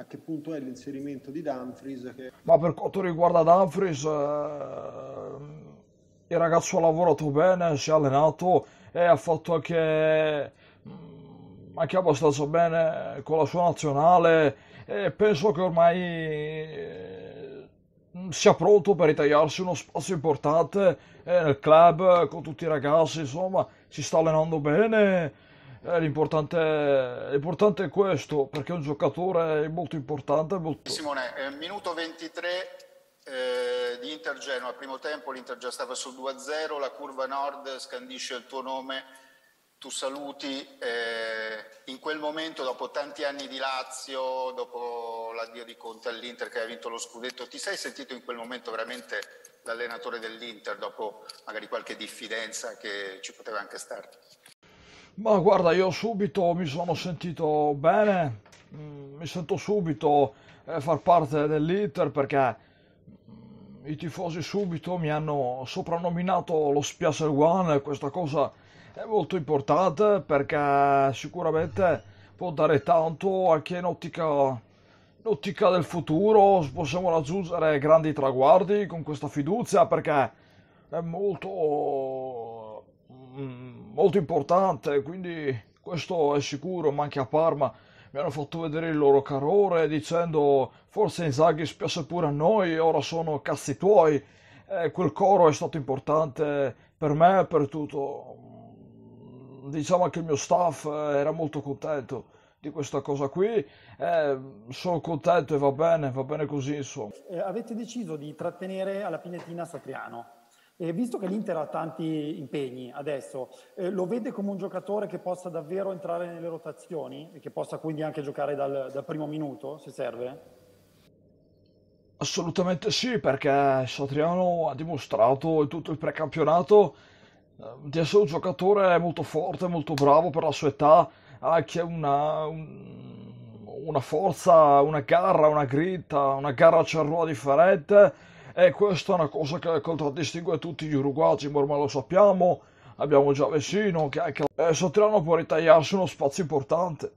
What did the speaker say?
a che punto è l'inserimento di Dumfries. Che... Ma per quanto riguarda Dumfries, eh, il ragazzo ha lavorato bene, si è allenato e ha fatto anche, mm, anche abbastanza bene con la sua nazionale e penso che ormai eh, sia pronto per ritagliarsi uno spazio importante eh, nel club con tutti i ragazzi, insomma si sta allenando bene eh, l'importante, è, l'importante è questo, perché è un giocatore molto importante. Molto... Simone, eh, minuto 23 eh, di Inter-Genoa, primo tempo l'Inter già stava sul 2-0, la curva nord scandisce il tuo nome, tu saluti. Eh, in quel momento, dopo tanti anni di Lazio, dopo l'addio di Conte all'Inter che ha vinto lo scudetto, ti sei sentito in quel momento veramente l'allenatore dell'Inter dopo magari qualche diffidenza che ci poteva anche stare? Ma guarda, io subito mi sono sentito bene, mm, mi sento subito eh, far parte dell'Inter perché mm, i tifosi subito mi hanno soprannominato lo Spiacer One, questa cosa è molto importante perché sicuramente può dare tanto a anche in ottica ottica del futuro possiamo raggiungere grandi traguardi con questa fiducia perché è molto mm, molto importante, quindi questo è sicuro, ma anche a Parma mi hanno fatto vedere il loro carore dicendo forse Inzaghi spiace pure a noi, ora sono cazzi tuoi. Eh, quel coro è stato importante per me, per tutto. Diciamo anche il mio staff eh, era molto contento di questa cosa qui. Eh, sono contento e va bene, va bene così insomma. Eh, avete deciso di trattenere alla Pinetina Satriano. E visto che l'Inter ha tanti impegni adesso, eh, lo vede come un giocatore che possa davvero entrare nelle rotazioni e che possa quindi anche giocare dal, dal primo minuto, se serve? Assolutamente sì, perché Satriano ha dimostrato in tutto il precampionato eh, di essere un giocatore molto forte, molto bravo per la sua età, ha anche una, un, una forza, una garra, una grinta, una garra cerrua differente e questa è una cosa che contraddistingue tutti gli uruguagi, ma ormai lo sappiamo. Abbiamo già Vecino che anche... Eh, Satriano può ritagliarsi uno spazio importante.